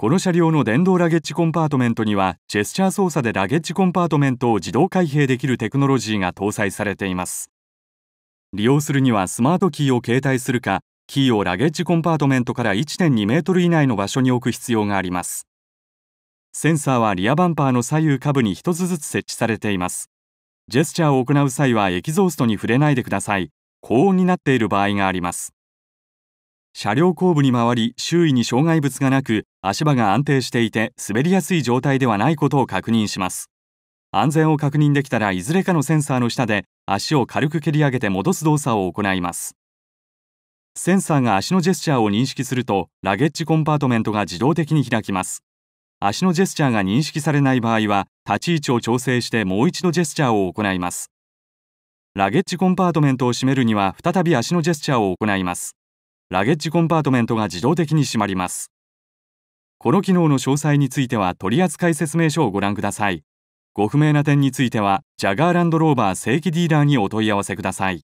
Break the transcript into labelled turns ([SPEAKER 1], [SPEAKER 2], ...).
[SPEAKER 1] この車両の電動ラゲッジコンパートメントにはジェスチャー操作でラゲッジコンパートメントを自動開閉できるテクノロジーが搭載されています利用するにはスマートキーを携帯するかキーをラゲッジコンパートメントから1.2メートル以内の場所に置く必要がありますセンサーはリアバンパーの左右下部に1つずつ設置されていますジェスチャーを行う際はエキゾーストに触れないでください高温になっている場合があります車両後部に回り周囲に障害物がなく足場が安定していて滑りやすい状態ではないことを確認します安全を確認できたらいずれかのセンサーの下で足を軽く蹴り上げて戻す動作を行いますセンサーが足のジェスチャーを認識するとラゲッジコンパートメントが自動的に開きます足のジェスチャーが認識されない場合は立ち位置を調整してもう一度ジェスチャーを行いますラゲッジコンパートメントを閉めるには再び足のジェスチャーを行いますラゲッジコンパートメントが自動的に閉まりますこの機能の詳細については取扱説明書をご覧くださいご不明な点についてはジャガーランドローバー正規ディーラーにお問い合わせください